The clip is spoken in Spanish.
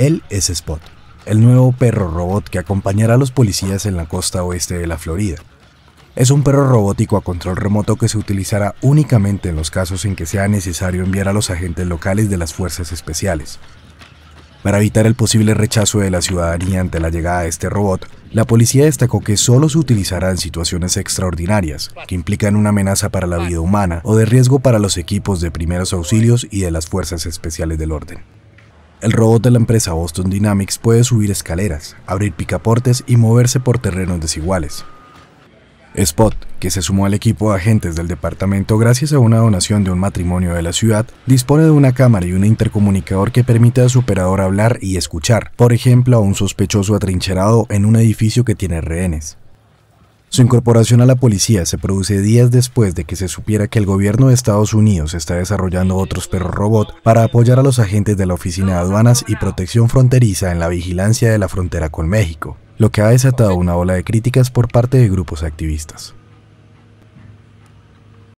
Él es Spot, el nuevo perro robot que acompañará a los policías en la costa oeste de la Florida. Es un perro robótico a control remoto que se utilizará únicamente en los casos en que sea necesario enviar a los agentes locales de las fuerzas especiales. Para evitar el posible rechazo de la ciudadanía ante la llegada de este robot, la policía destacó que solo se utilizará en situaciones extraordinarias, que implican una amenaza para la vida humana o de riesgo para los equipos de primeros auxilios y de las fuerzas especiales del orden. El robot de la empresa Boston Dynamics puede subir escaleras, abrir picaportes y moverse por terrenos desiguales. Spot, que se sumó al equipo de agentes del departamento gracias a una donación de un matrimonio de la ciudad, dispone de una cámara y un intercomunicador que permite a su operador hablar y escuchar, por ejemplo, a un sospechoso atrincherado en un edificio que tiene rehenes. Su incorporación a la policía se produce días después de que se supiera que el gobierno de Estados Unidos está desarrollando otros perros robot para apoyar a los agentes de la Oficina de Aduanas y Protección Fronteriza en la vigilancia de la frontera con México, lo que ha desatado una ola de críticas por parte de grupos activistas.